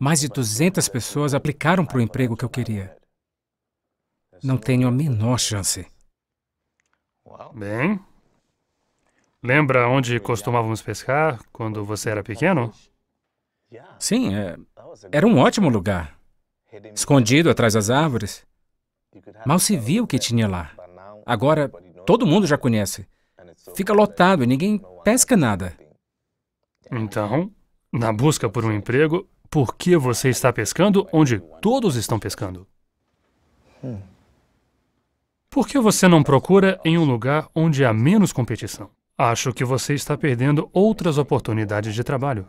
Mais de 200 pessoas aplicaram para o emprego que eu queria. Não tenho a menor chance. Bem, lembra onde costumávamos pescar quando você era pequeno? Sim, é, era um ótimo lugar. Escondido atrás das árvores. Mal se via o que tinha lá. Agora, todo mundo já conhece. Fica lotado e ninguém pesca nada. Então, na busca por um emprego, por que você está pescando onde todos estão pescando? Hum. Por que você não procura em um lugar onde há menos competição? Acho que você está perdendo outras oportunidades de trabalho.